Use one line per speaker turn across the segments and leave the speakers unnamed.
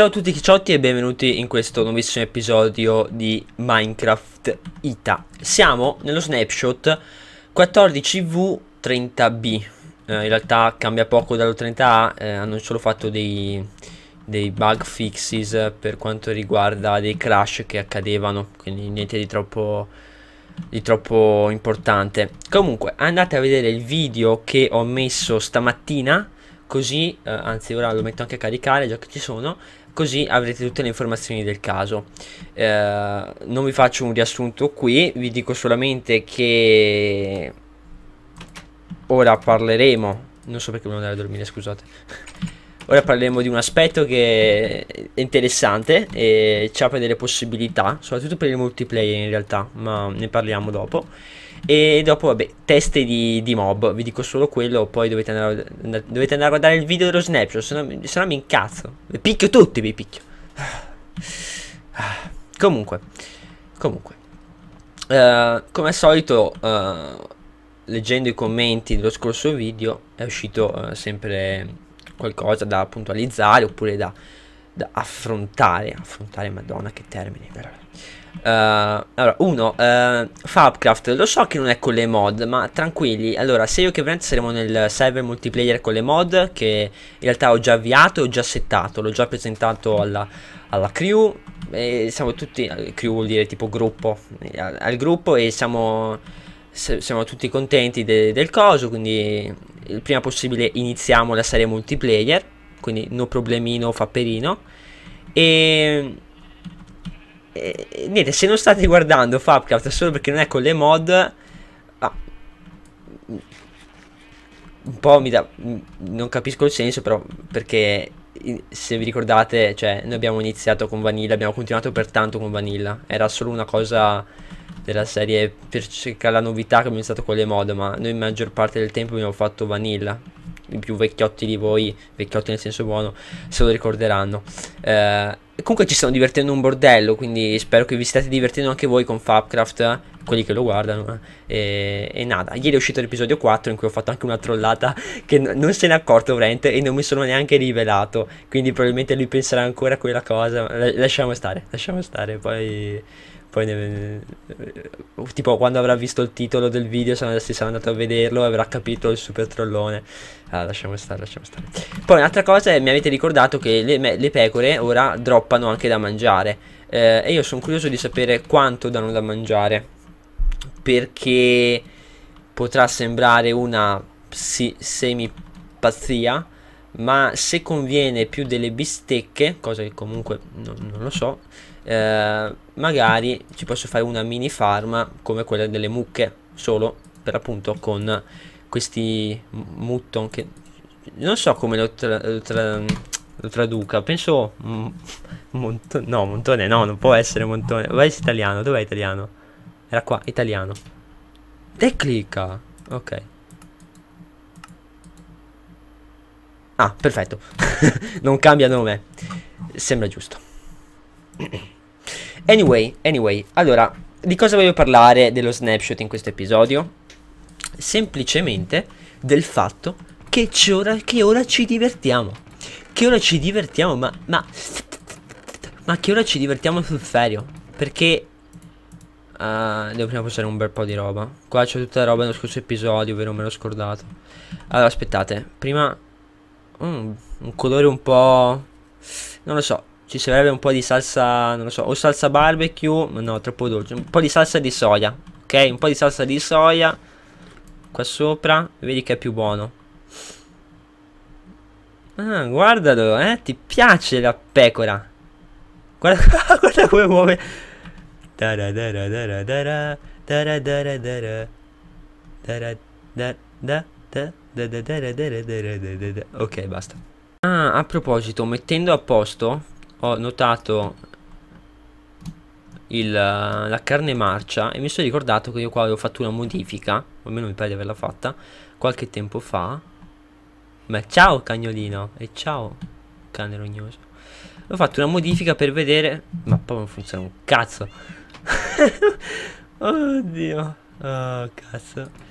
Ciao a tutti chicciotti e benvenuti in questo nuovissimo episodio di Minecraft Ita Siamo nello snapshot 14v30b eh, In realtà cambia poco dallo 30a eh, Hanno solo fatto dei, dei bug fixes per quanto riguarda dei crash che accadevano Quindi niente di troppo, di troppo importante Comunque andate a vedere il video che ho messo stamattina così eh, anzi ora lo metto anche a caricare già che ci sono così avrete tutte le informazioni del caso. Eh, non vi faccio un riassunto qui, vi dico solamente che ora parleremo, non so perché non andare a dormire, scusate. Ora parleremo di un aspetto che è interessante e ci apre delle possibilità, soprattutto per il multiplayer in realtà, ma ne parliamo dopo. E dopo, vabbè, teste di, di mob, vi dico solo quello, poi dovete andare, a, dovete andare a guardare il video dello snapshot, se no, se no mi incazzo. Vi picchio tutti, vi picchio. Comunque, comunque. Uh, come al solito, uh, leggendo i commenti dello scorso video, è uscito uh, sempre qualcosa da puntualizzare oppure da, da affrontare. Affrontare, madonna, che termine, veramente. Uh, allora, uno, uh, Fabcraft, lo so che non è con le mod, ma tranquilli. Allora, se io che Brent saremo nel server multiplayer con le mod, che in realtà ho già avviato e ho già settato, l'ho già presentato alla, alla crew. E siamo tutti, eh, crew vuol dire tipo gruppo, al, al gruppo e siamo, siamo tutti contenti de, del coso, quindi il prima possibile iniziamo la serie multiplayer, quindi no problemino, fapperino. E e, niente, se non state guardando Fabcraft solo perché non è con le mod, ah, un po' mi da, non capisco il senso, però perché se vi ricordate, cioè, noi abbiamo iniziato con Vanilla, abbiamo continuato per tanto con Vanilla, era solo una cosa della serie per cercare la novità che è iniziato con le mod, ma noi maggior parte del tempo abbiamo fatto vanilla. I più vecchiotti di voi, vecchiotti nel senso buono, se lo ricorderanno. Eh, comunque ci stiamo divertendo un bordello, quindi spero che vi stiate divertendo anche voi con Fabcraft, quelli che lo guardano. Eh, e, nada, ieri è uscito l'episodio 4 in cui ho fatto anche una trollata che non se n'è accorto Brente e non mi sono neanche rivelato, quindi probabilmente lui penserà ancora a quella cosa. L lasciamo stare, lasciamo stare, poi... Poi ne... tipo quando avrà visto il titolo del video si sarà andato a vederlo e avrà capito il super trollone. Ah, lasciamo stare, lasciamo stare. Poi un'altra cosa è mi avete ricordato che le, le pecore ora droppano anche da mangiare. Eh, e io sono curioso di sapere quanto danno da mangiare. Perché potrà sembrare una si, pazzia ma se conviene più delle bistecche, cosa che comunque non, non lo so, eh, magari ci posso fare una mini farm come quella delle mucche solo per appunto con questi mutton che non so come lo, tra, lo, tra, lo traduca penso montone no montone no non può essere montone vai italiano dov'è italiano era qua italiano e clicca ok Ah, perfetto. non cambia nome. Sembra giusto. Anyway, anyway, allora, di cosa voglio parlare dello snapshot in questo episodio? Semplicemente del fatto che, ora, che ora ci divertiamo. Che ora ci divertiamo, ma, ma... Ma che ora ci divertiamo sul serio? Perché Uh, devo prima passare un bel po' di roba. Qua c'è tutta la roba dello scorso episodio, vero? Me l'ho scordato. Allora, aspettate. Prima... Mm, un colore un po'... Non lo so ci serve un po' di salsa, non lo so, o salsa barbecue, no, troppo dolce, un po' di salsa di soia, ok? Un po' di salsa di soia qua sopra, vedi che è più buono. Ah, guardalo, eh, ti piace la pecora. Guarda, guarda come muove. Ok, basta. Ah, a proposito, mettendo a posto ho notato il, la carne marcia e mi sono ricordato che io qua avevo fatto una modifica, o almeno mi pare di averla fatta, qualche tempo fa. Ma ciao cagnolino e ciao cane rognoso. Ho fatto una modifica per vedere, ma poi non funziona un cazzo. Oddio. Oh cazzo.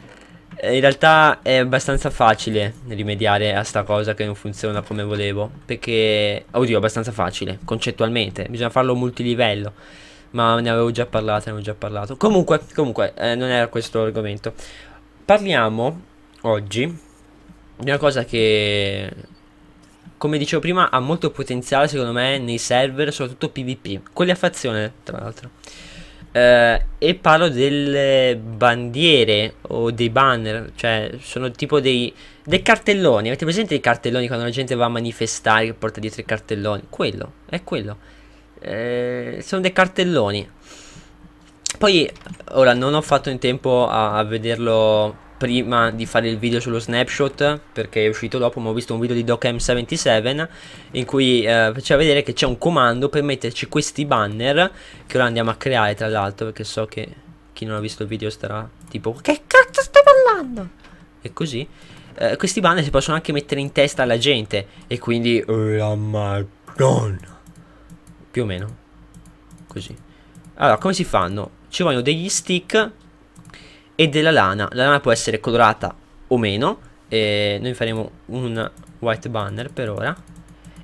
Eh, in realtà è abbastanza facile rimediare a sta cosa che non funziona come volevo. Perché, oddio, abbastanza facile, concettualmente. Bisogna farlo multilivello. Ma ne avevo già parlato, ne avevo già parlato. Comunque, comunque, eh, non era questo l'argomento. Parliamo oggi di una cosa che, come dicevo prima, ha molto potenziale secondo me nei server, soprattutto PvP. Quelli a fazione, tra l'altro eh, e parlo delle bandiere o dei banner, cioè sono tipo dei, dei cartelloni. Avete presente i cartelloni quando la gente va a manifestare che porta dietro i cartelloni? Quello, è quello. Eh, sono dei cartelloni. Poi, ora non ho fatto in tempo a, a vederlo prima di fare il video sullo snapshot perché è uscito dopo ma ho visto un video di DocM77 in cui eh, faceva vedere che c'è un comando per metterci questi banner che ora andiamo a creare tra l'altro perché so che chi non ha visto il video starà tipo che cazzo stai parlando e così eh, questi banner si possono anche mettere in testa alla gente e quindi la madonna più o meno così allora come si fanno ci vogliono degli stick e della lana. La lana può essere colorata o meno. noi faremo un white banner per ora.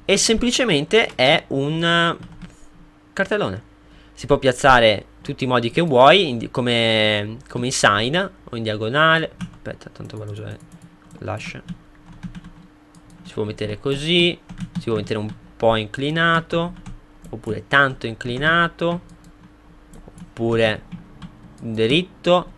E semplicemente è un eh, cartellone. Si può piazzare tutti i modi che vuoi, in, come, come in sign o in diagonale. Aspetta, tanto voglio usare l'ash. Si può mettere così, si può mettere un po' inclinato, oppure tanto inclinato, oppure dritto,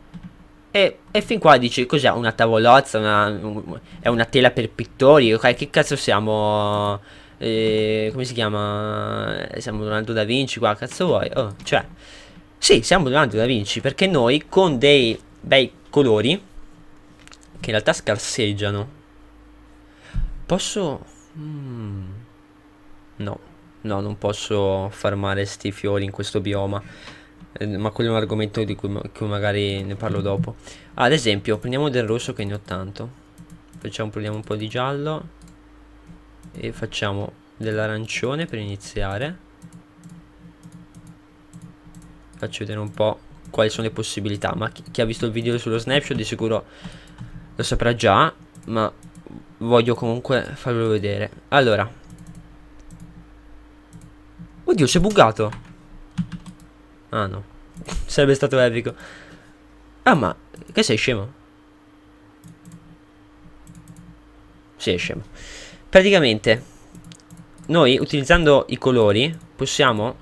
e, e, fin qua dici cos'è una tavolozza, una, un, è una tela per pittori, ok? Che cazzo siamo? Eh, come si chiama? Siamo Leonardo da Vinci qua, cazzo vuoi? Oh, cioè, sì, siamo Leonardo da Vinci perché noi con dei bei colori che in realtà scarseggiano. Posso... Mm, no, no, non posso farmare sti fiori in questo bioma. Eh, ma quello è un argomento di cui, ma cui, magari ne parlo dopo. Ad esempio, prendiamo del rosso che ne ho tanto. Facciamo, prendiamo un po' di giallo e facciamo dell'arancione per iniziare. Faccio vedere un po' quali sono le possibilità, ma chi, chi ha visto il video sullo snapshot di sicuro lo saprà già, ma voglio comunque farvelo vedere. Allora. Oddio, si è buggato. Ah no, sarebbe stato epico. Ah ma, che sei scemo? Sì, è scemo. Praticamente, noi utilizzando i colori possiamo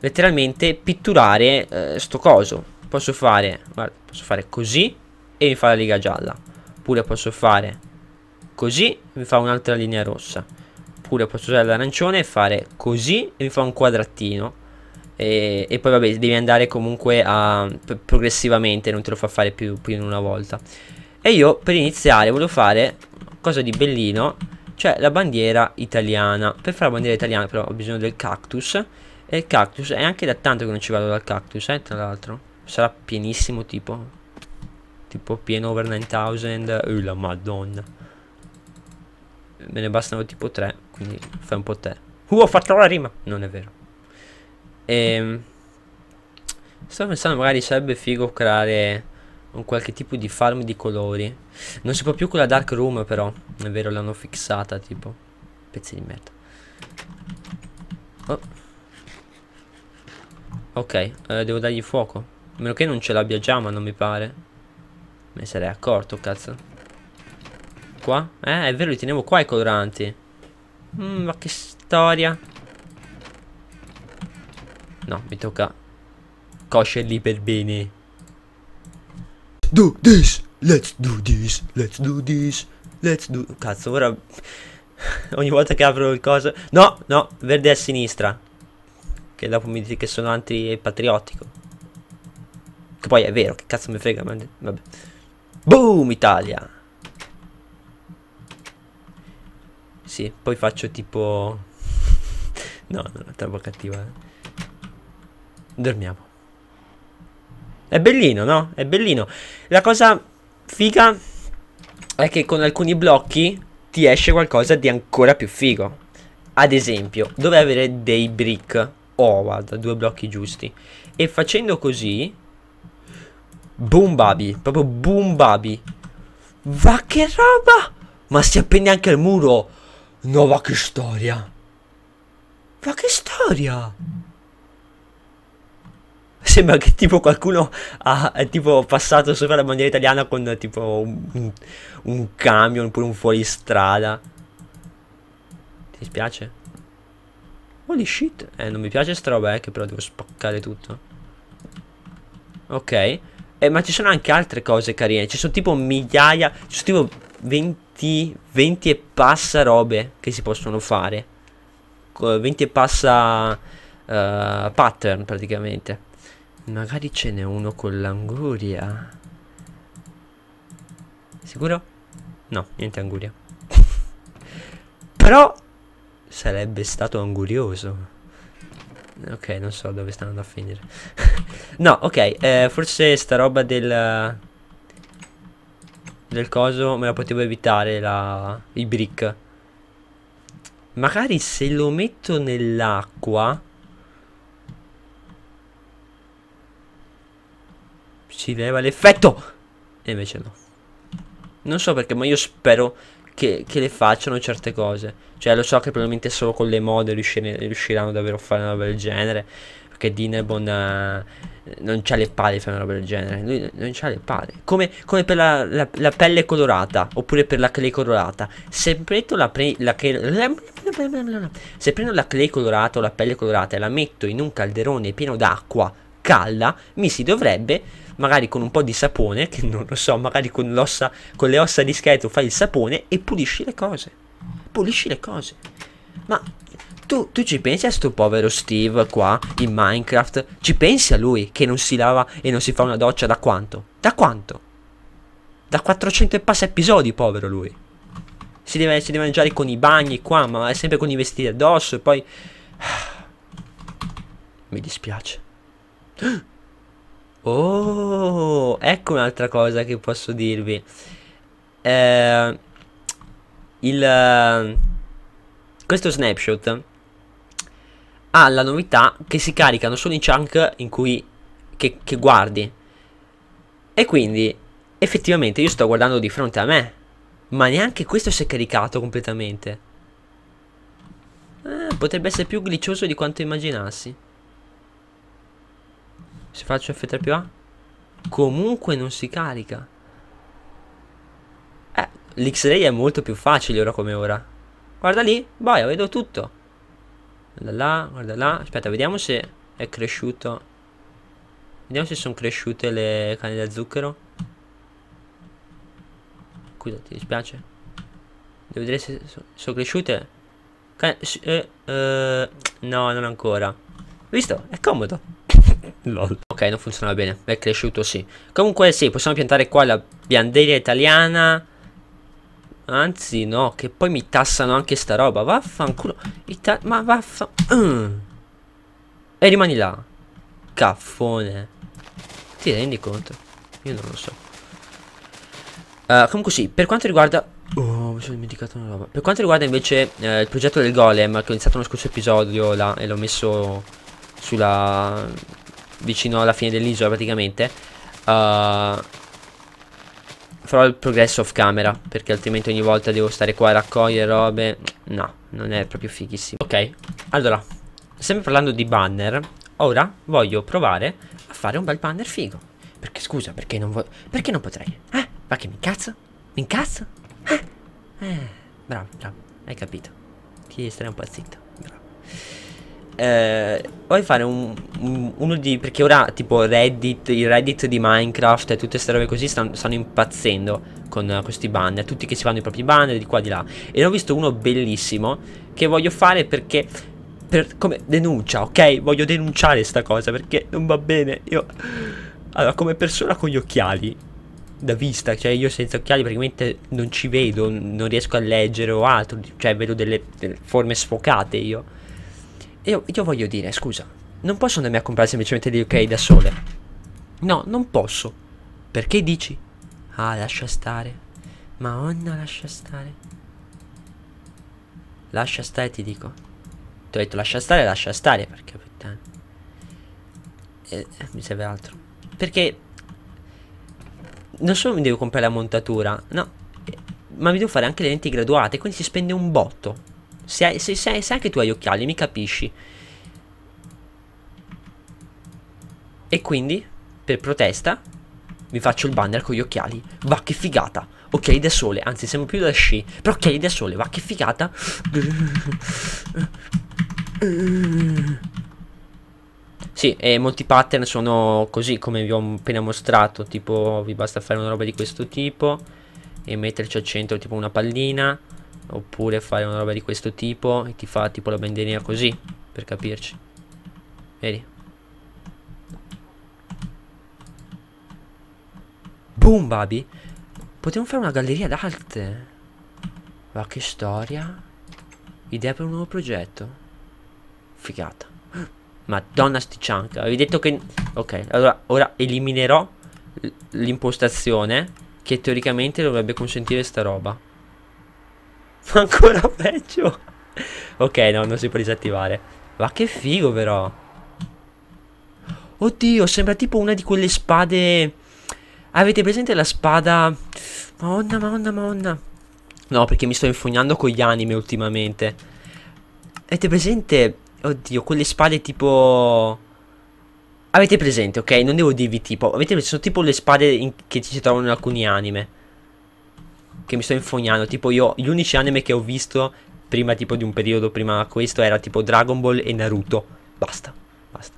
letteralmente pitturare eh, sto coso. Posso fare, guarda, posso fare così e mi fa la riga gialla. Oppure posso fare così e mi fa un'altra linea rossa. Oppure posso usare l'arancione e fare così e mi fa un quadratino e, e, poi vabbè devi andare comunque a, progressivamente, non te lo fa fare più, più in una volta. E io per iniziare volevo fare cosa di bellino, cioè la bandiera italiana. Per fare la bandiera italiana però ho bisogno del cactus. E il cactus è anche da tanto che non ci vado dal cactus, eh, tra l'altro. Sarà pienissimo tipo tipo pieno over 9000 oh la madonna me ne bastano tipo 3 quindi fai un po' te uh ho fatto la rima non è vero e ehm, sto pensando magari sarebbe figo creare un qualche tipo di farm di colori. Non si può più con la dark room però, è vero l'hanno fissata tipo. Pezzi di merda. Oh. Ok, eh, devo dargli fuoco. A meno che non ce l'abbia già, ma non mi pare. Me ne sarei accorto, cazzo. Qua? Eh, è vero, li tenevo qua i coloranti. Mm, ma che storia. No, mi tocca coscerli per bene. Do this, let's do this, let's do this, let's do... Cazzo, ora... Ogni volta che apro il coso... No, no, verde a sinistra. Che dopo mi dite che sono antipatriottico. Che poi è vero, che cazzo mi frega, ma... Vabbè. Boom, Italia! Sì, poi faccio tipo... no, non è troppo cattiva, eh dormiamo. È bellino, no? È bellino. La cosa figa è che con alcuni blocchi ti esce qualcosa di ancora più figo. Ad esempio, dovrei avere dei brick. Oh, guarda, due blocchi giusti. E facendo così... Boom baby, proprio boom baby. Va che roba! Ma si appende anche al muro! No, va che storia! Va che storia! sembra che tipo qualcuno ha tipo passato sopra la bandiera italiana con tipo un, un camion oppure un fuoristrada. Ti dispiace? Holy shit. Eh, non mi piace sta roba, eh, che però devo spaccare tutto. Ok. Eh, ma ci sono anche altre cose carine. Ci sono tipo migliaia, ci sono tipo 20, 20 e passa robe che si possono fare. 20 e passa... Uh, pattern praticamente. Magari ce n'è uno con l'anguria. Sicuro? No, niente anguria. Però sarebbe stato angurioso. Ok, non so dove stanno a finire. no, ok, eh, forse sta roba del... Del coso me la potevo evitare, la, il brick. Magari se lo metto nell'acqua... uccideva l'effetto. E invece no. Non so perché, ma io spero che, che, le facciano certe cose. Cioè, lo so che probabilmente solo con le mod riusciranno davvero a fare una roba del genere. Perché Dinebon uh, non c'ha le palle fare una roba del genere. Lui non c'ha le palle. Come, come per la, la, la, pelle colorata. Oppure per la clay colorata. Se prendo la, pre, la clay, Se prendo la clay colorata o la pelle colorata e la metto in un calderone pieno d'acqua calda, mi si dovrebbe magari con un po' di sapone, che non lo so, magari con, l'ossa, con le ossa di scheletro fai il sapone e pulisci le cose. Pulisci le cose. Ma tu, tu, ci pensi a sto povero Steve qua in Minecraft? Ci pensi a lui che non si lava e non si fa una doccia da quanto? Da quanto? Da 400 e passa episodi, povero lui. Si deve, si deve mangiare con i bagni qua, ma è sempre con i vestiti addosso e poi... Mi dispiace. Oh, ecco un'altra cosa che posso dirvi. Eh, il, ehm, questo snapshot ha la novità che si caricano solo i chunk in cui che, che guardi. E quindi effettivamente io sto guardando di fronte a me. Ma neanche questo si è caricato completamente. Eh, potrebbe essere più glitchoso di quanto immaginassi se faccio F3 più A comunque non si carica eh, l'X-Ray è molto più facile ora come ora guarda lì, boia, vedo tutto guarda là, guarda là aspetta, vediamo se è cresciuto vediamo se sono cresciute le canne da zucchero scusa, ti dispiace devo vedere se sono, cresciute eh, eh, no, non ancora visto, è comodo lol Ok, non funzionava bene. È cresciuto, sì. Comunque, sì, possiamo piantare qua la bianderia italiana. Anzi, no, che poi mi tassano anche sta roba. Vaffanculo. Ita ma vaffanculo. E eh, rimani là. Caffone. Ti rendi conto? Io non lo so. Uh, comunque sì, per quanto riguarda... Oh, mi sono dimenticato una roba. Per quanto riguarda invece eh, il progetto del golem, che ho iniziato nello scorso episodio là, e l'ho messo sulla vicino alla fine dell'isola praticamente. Uh, farò il progresso off camera, perché altrimenti ogni volta devo stare qua a raccogliere robe. No, non è proprio fighissimo. Ok, allora, sempre parlando di banner, ora voglio provare a fare un bel banner figo. Perché scusa, perché non, vo perché non potrei? Eh, ma che mi incazzo? Mi incazzo? Eh, eh bravo, bravo, hai capito. chi stai un po' zitto eh, vuoi fare un, un, uno di... perché ora tipo Reddit, il Reddit di Minecraft e tutte queste robe così stanno, stanno impazzendo con uh, questi banner, tutti che si fanno i propri banner di qua e di là. E ne ho visto uno bellissimo che voglio fare perché... Per, come denuncia, ok? Voglio denunciare sta cosa perché non va bene. Io... Allora, come persona con gli occhiali, da vista, cioè io senza occhiali praticamente non ci vedo, non riesco a leggere o altro, cioè vedo delle, delle forme sfocate io. Io, io voglio dire, scusa, non posso andarmi a comprare semplicemente di ok da sole. No, non posso. Perché dici? Ah, lascia stare. Madonna, lascia stare. Lascia stare, ti dico. Ti ho detto lascia stare, lascia stare, perché puttana. Eh, eh, mi serve altro. Perché... Non solo mi devo comprare la montatura, no. Eh, ma mi devo fare anche le lenti graduate, quindi si spende un botto. Se, se, se, se anche tu hai occhiali, mi capisci. E quindi, per protesta, vi faccio il banner con gli occhiali. Va che figata. Ok, da sole, anzi, siamo più da sci. Però ok, da sole, va che figata. Sì, e molti pattern sono così come vi ho appena mostrato, tipo vi basta fare una roba di questo tipo e metterci al centro tipo una pallina oppure fare una roba di questo tipo e ti fa tipo la bandierina così per capirci vedi boom babi potremmo fare una galleria d'arte ma che storia idea per un nuovo progetto figata madonna sti chunk avevi detto che ok allora ora eliminerò l'impostazione che teoricamente dovrebbe consentire sta roba ma ancora peggio. ok, no, non si può disattivare. Ma che figo però. Oddio, sembra tipo una di quelle spade... Avete presente la spada... Madonna, madonna, madonna. No, perché mi sto infognando con gli anime ultimamente. Avete presente... Oddio, quelle spade tipo... Avete presente, ok? Non devo dirvi tipo... Avete presente, sono tipo le spade in... che ci si trovano in alcuni anime che mi sto infognando. Tipo io, gli unici anime che ho visto prima tipo di un periodo, prima questo, era tipo Dragon Ball e Naruto. Basta, basta.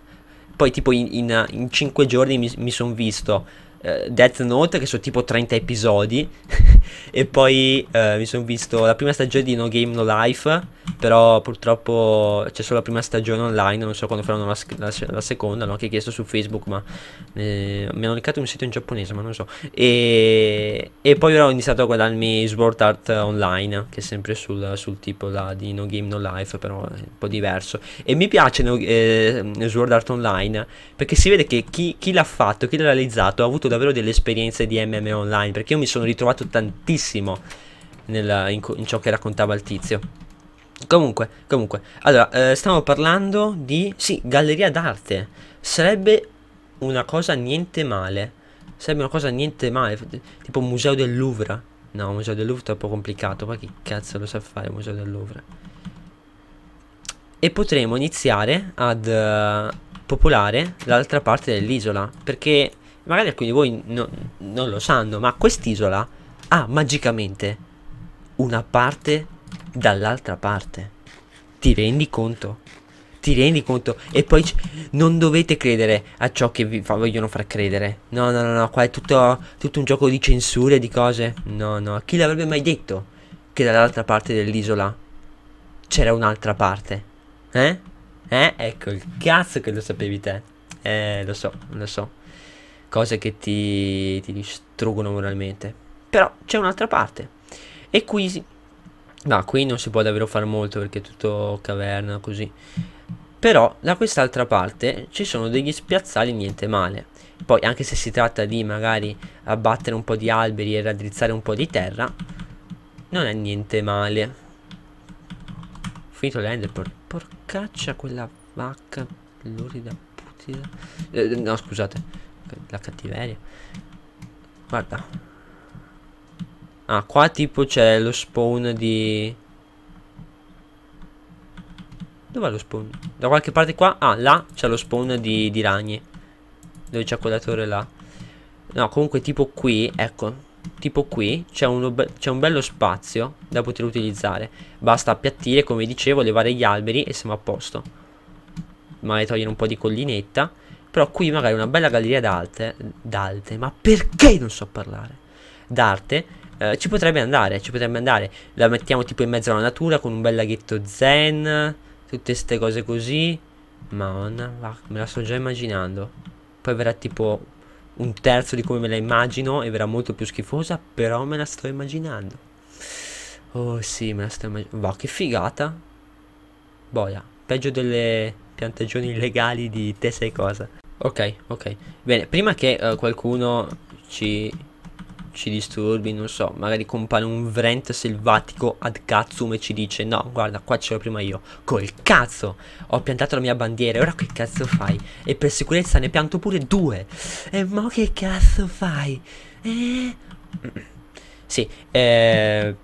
Poi tipo in, in, in 5 giorni mi, mi sono visto eh, Death Note che sono tipo 30 episodi e poi eh, mi sono visto la prima stagione di No Game No Life però purtroppo c'è solo la prima stagione online non so quando faranno la, la, la seconda L'ho anche chiesto su Facebook ma eh, mi hanno linkato un sito in giapponese ma non so e, e poi ora ho iniziato a guardarmi Sword Art Online che è sempre sul, sul tipo là, di No Game No Life però è un po' diverso e mi piace no, eh, Sword Art Online perché si vede che chi, chi l'ha fatto chi l'ha realizzato ha avuto davvero delle esperienze di MM online, perché io mi sono ritrovato tantissimo nella, in, in, ciò che raccontava il tizio. Comunque, comunque, allora, eh, stiamo parlando di, sì, galleria d'arte, sarebbe una cosa niente male, sarebbe una cosa niente male, tipo museo del Louvre, no, museo del Louvre è troppo complicato, ma che cazzo lo sa fare il museo del Louvre? e potremo iniziare ad uh, popolare l'altra parte dell'isola perché magari alcuni di voi no, non lo sanno, ma quest'isola ha magicamente una parte dall'altra parte. Ti rendi conto? Ti rendi conto? E poi non dovete credere a ciò che vi fa vogliono far credere. No, no, no, no, qua è tutto, tutto un gioco di censure, di cose. No, no, chi l'avrebbe mai detto che dall'altra parte dell'isola c'era un'altra parte? Eh? Eh? Ecco il cazzo che lo sapevi te. Eh, lo so, lo so cose che ti, ti distruggono moralmente. Però c'è un'altra parte. E qui, no, qui non si può davvero fare molto perché è tutto caverna così. Però da quest'altra parte ci sono degli spiazzali niente male. Poi anche se si tratta di magari abbattere un po' di alberi e raddrizzare un po' di terra, non è niente male. Finito l'enderpearl. Porcaccia quella vacca lorida putida. Eh, no, scusate la cattiveria guarda ah qua tipo c'è lo spawn di dov'è lo spawn da qualche parte qua ah là c'è lo spawn di, di ragni dove c'è quella torre là no comunque tipo qui ecco tipo qui c'è, un bello spazio da poter utilizzare basta appiattire come dicevo levare gli alberi e siamo a posto magari togliere un po' di collinetta però qui magari una bella galleria d'arte, d'arte, ma perché non so parlare? D'arte eh, ci potrebbe andare, ci potrebbe andare. La mettiamo tipo in mezzo alla natura con un bel laghetto zen, tutte queste cose così. Madonna, va, me la sto già immaginando. Poi verrà tipo un terzo di come me la immagino e verrà molto più schifosa, però me la sto immaginando. Oh sì, me la sto immaginando. Va, che figata. Boia, peggio delle piantagioni illegali di te sai cosa. Ok, ok. Bene, prima che uh, qualcuno ci, ci, disturbi, non so, magari compare un Vrent selvatico ad cazzo e ci dice no, guarda, qua c'ero prima io. Col cazzo! Ho piantato la mia bandiera, ora che cazzo fai? E per sicurezza ne pianto pure due. E mo che cazzo fai? Eh? Sì, eh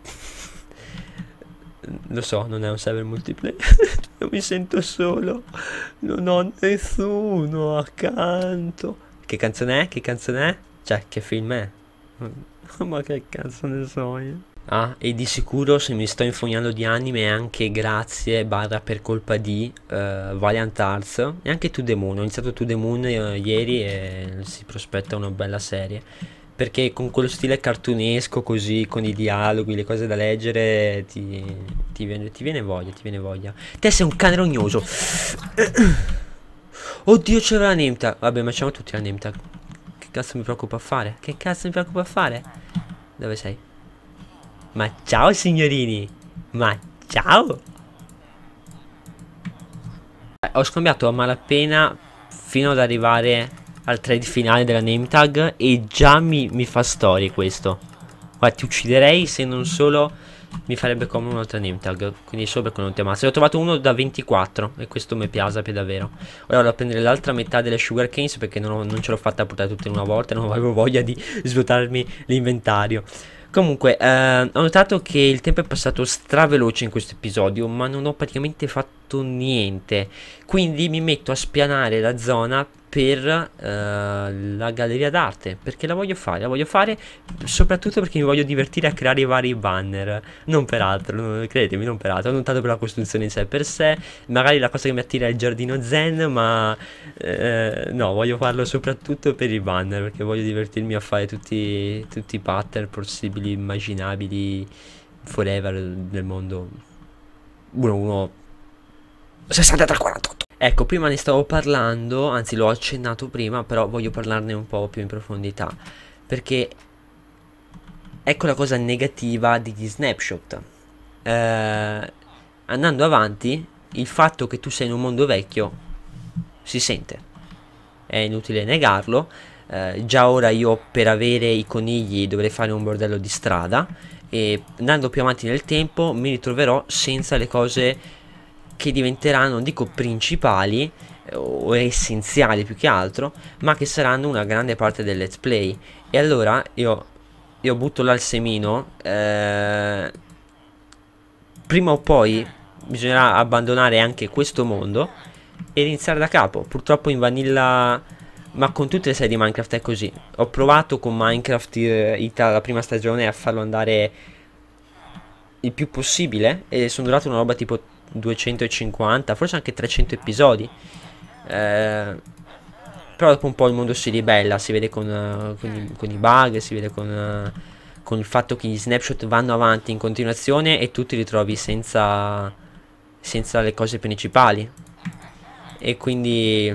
lo so, non è un server multiplayer. mi sento solo. Non ho nessuno accanto. Che canzone è? Che canzone è? Cioè, che film è? Ma che cazzo ne so io. Ah, e di sicuro se mi sto infognando di anime è anche grazie barra per colpa di uh, Valiant Arts e anche To The Moon. Ho iniziato To The Moon uh, ieri e si prospetta una bella serie perché con quello stile cartunesco così, con i dialoghi, le cose da leggere, ti, ti, viene, ti viene, voglia, ti viene voglia. Te sei un cane rognoso. Oddio c'era la Nemta. Vabbè, ma c'erano tutti la Nemta. Che cazzo mi preoccupa a fare? Che cazzo mi preoccupa a fare? Dove sei? Ma ciao signorini! Ma ciao! Ho scambiato a malapena fino ad arrivare al trade finale della name tag e già mi, mi fa storie questo. Guarda, ti ucciderei se non solo mi farebbe come un'altra name tag. Quindi solo perché non ti ammazzo. ho trovato uno da 24 e questo mi piace per davvero. Ora vado a prendere l'altra metà delle sugar canes perché non, ho, non ce l'ho fatta a portare tutte in una volta. Non avevo voglia di svuotarmi l'inventario. Comunque, eh, ho notato che il tempo è passato straveloce in questo episodio, ma non ho praticamente fatto niente. Quindi mi metto a spianare la zona per uh, la galleria d'arte perché la voglio fare, la voglio fare soprattutto perché mi voglio divertire a creare i vari banner, non per altro, non, credetemi, non per altro, non tanto per la costruzione in sé per sé, magari la cosa che mi attira è il giardino zen, ma uh, no, voglio farlo soprattutto per i banner perché voglio divertirmi a fare tutti, tutti i pattern possibili, immaginabili, forever nel mondo 1-1 63-48. Ecco, prima ne stavo parlando, anzi l'ho accennato prima, però voglio parlarne un po' più in profondità, perché ecco la cosa negativa degli snapshot. Eh, andando avanti, il fatto che tu sei in un mondo vecchio si sente, è inutile negarlo. Eh, già ora io per avere i conigli dovrei fare un bordello di strada e andando più avanti nel tempo mi ritroverò senza le cose che diventeranno, non dico principali eh, o essenziali più che altro, ma che saranno una grande parte del let's play. E allora io, io butto là il semino, eh, prima o poi bisognerà abbandonare anche questo mondo e iniziare da capo. Purtroppo in vanilla... Ma con tutte le serie di Minecraft è così. Ho provato con Minecraft eh, Ita la prima stagione a farlo andare il più possibile e sono durato una roba tipo 250, forse anche 300 episodi. Eh, però dopo un po' il mondo si ribella, si vede con, uh, con, i, con i, bug, si vede con, uh, con, il fatto che gli snapshot vanno avanti in continuazione e tu ti ritrovi senza, senza le cose principali. E quindi,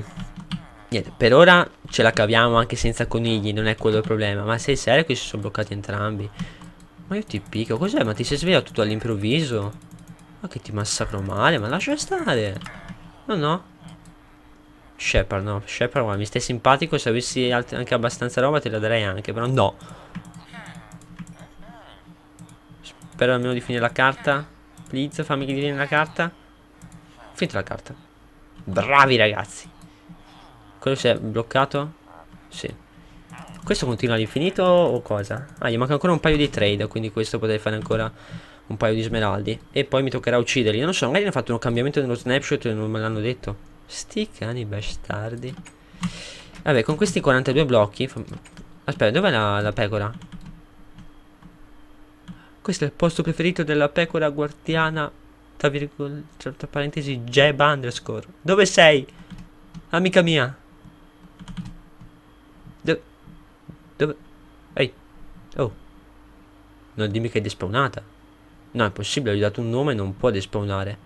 niente, per ora ce la caviamo anche senza conigli, non è quello il problema. Ma sei serio che si sono bloccati entrambi? Ma io ti picco, cos'è? Ma ti sei svegliato tutto all'improvviso? Ma che ti massacro male, ma lascia stare. No, no. Shepard, no. Shepard, guarda, mi stai simpatico. Se avessi anche abbastanza roba te la darei anche, però no. Spero almeno di finire la carta. Please, fammi finire la carta. Finita la carta. Bravi ragazzi. Quello si è bloccato? Sì. Questo continua all'infinito o cosa? Ah, gli manca ancora un paio di trade, quindi questo potrei fare ancora un paio di smeraldi e poi mi toccherà ucciderli. Non so, magari hanno fatto un cambiamento nello snapshot e non me l'hanno detto. Sti cani bastardi. Vabbè, con questi 42 blocchi... Aspetta, dov'è la, la pecora? Questo è il posto preferito della pecora guardiana, tra, virgolette, tra, parentesi, Jeb underscore. Dove sei? Amica mia. Do dove? Ehi. Oh. Non dimmi che è despawnata. No, è possibile, gli ho dato un nome, non può despawnare.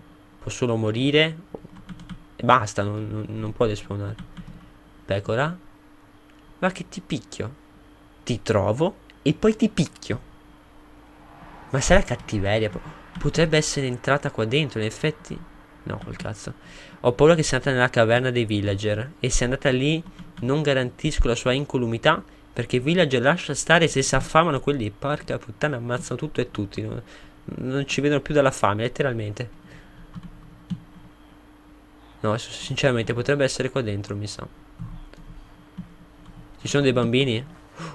Può solo morire. E basta, non, non può despawnare. Pecora. Ma che ti picchio. Ti trovo e poi ti picchio. Ma sarà cattiveria? Potrebbe essere entrata qua dentro, in effetti. No, col cazzo. Ho paura che sia andata nella caverna dei villager. E se è andata lì, non garantisco la sua incolumità. Perché i villager lascia stare se si affamano quelli. Porca puttana, ammazzano tutto e tutti. No? non ci vedono più dalla fame, letteralmente. No, sinceramente potrebbe essere qua dentro, mi sa. Ci sono dei bambini?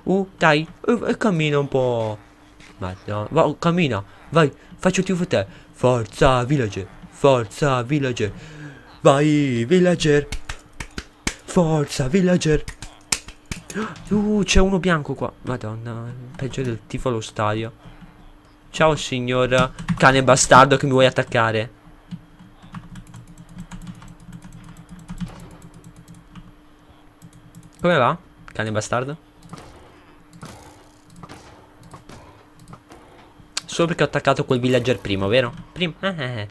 Uh, dai, uh, cammina un po'. Madonna, va, cammina, vai, faccio tifo te. Forza, villager, forza, villager. Vai, villager. Forza, villager. Uh, c'è uno bianco qua. Madonna, peggio del tifo allo stadio. Ciao signor cane bastardo che mi vuoi attaccare Come va? Cane bastardo Solo perché ho attaccato quel villager primo, vero? Prima? Eh, eh,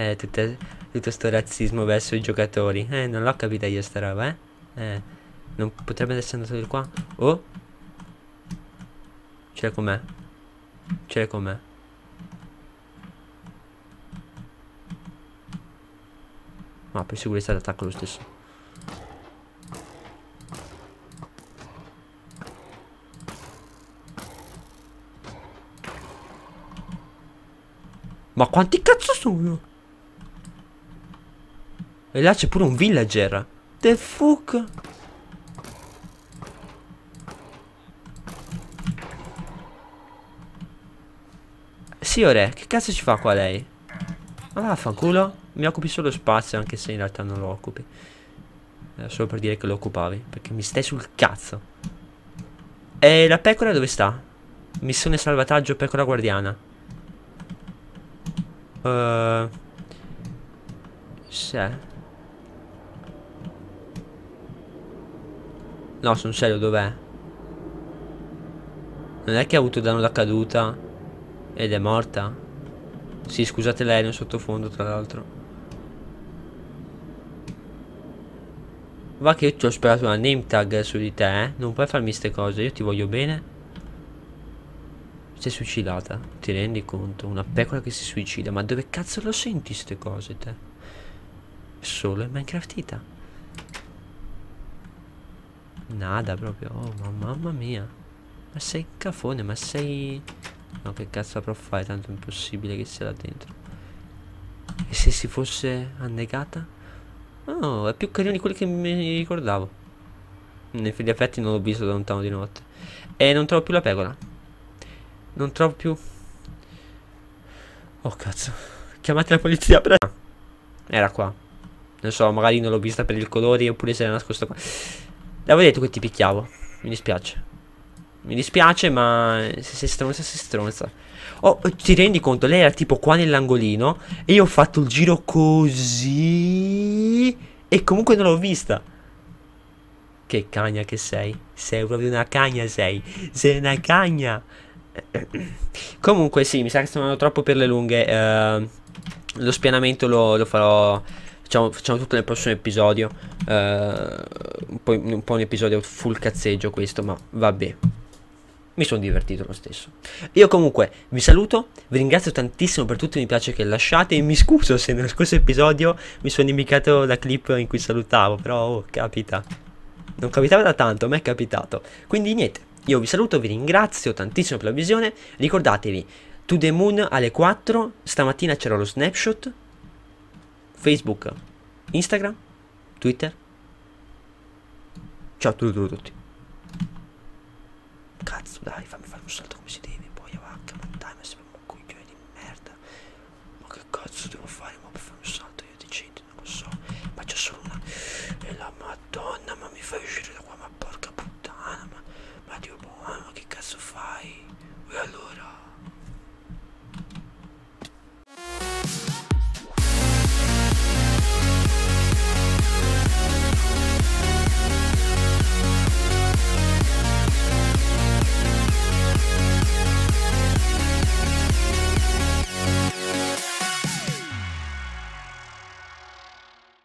eh. eh tutte, tutto sto razzismo verso i giocatori. Eh, non l'ho capita io sta roba, eh? Eh, non potrebbe essere andato di qua? Oh? C'è cioè, com'è? C'è com'è? Ma per sicurezza l'attacco lo stesso. Ma quanti cazzo sono? E là c'è pure un villager. The fuck? sì, ore. che cazzo ci fa qua lei? Ma vaffanculo? Mi occupi solo spazio anche se in realtà non lo occupi. Era eh, solo per dire che lo occupavi, perché mi stai sul cazzo. E la pecora dove sta? Missione salvataggio pecora guardiana. Uh, se. No, sono serio, dov'è? Non è che ha avuto danno da caduta. Ed è morta? Sì, scusate lei, l'aereo sottofondo, tra l'altro. Va che io ti ho sperato una name tag su di te, eh? Non puoi farmi queste cose, io ti voglio bene. Si è suicidata, ti rendi conto? Una pecora che si suicida, ma dove cazzo lo senti queste cose, te? Solo in Minecraftita. Nada proprio, oh, ma mamma mia. Ma sei cafone, ma sei... No, che cazzo avrò fare? Tanto è impossibile che sia là dentro. E se si fosse annegata? Oh, è più carino di quelli che mi ricordavo. Nei fili effetti non l'ho visto da lontano di notte. E non trovo più la pecora. Non trovo più... Oh, cazzo. Chiamate la polizia, prego. Era qua. Non so, magari non l'ho vista per il colore oppure se era nascosta qua. L'avevo detto che ti picchiavo. Mi dispiace. Mi dispiace, ma se sei stronza, sei stronza. Oh, ti rendi conto? Lei era tipo qua nell'angolino e io ho fatto il giro così e comunque non l'ho vista. Che cagna che sei. Sei proprio una cagna, sei. Sei una cagna. comunque sì, mi sa che sono andando troppo per le lunghe. Uh, lo spianamento lo, lo farò... Facciamo, facciamo, tutto nel prossimo episodio. Uh, un, po', un po' un episodio full cazzeggio questo, ma vabbè mi sono divertito lo stesso. Io comunque vi saluto, vi ringrazio tantissimo per tutti i mi piace che lasciate e mi scuso se nello scorso episodio mi sono dimenticato la clip in cui salutavo, però oh, capita. Non capitava da tanto, ma è capitato. Quindi niente, io vi saluto, vi ringrazio tantissimo per la visione, ricordatevi, To The Moon alle 4, stamattina c'era lo snapshot, Facebook, Instagram, Twitter. Ciao a tutti. tutti. Katz oder HIV-Veranstaltung mich ich die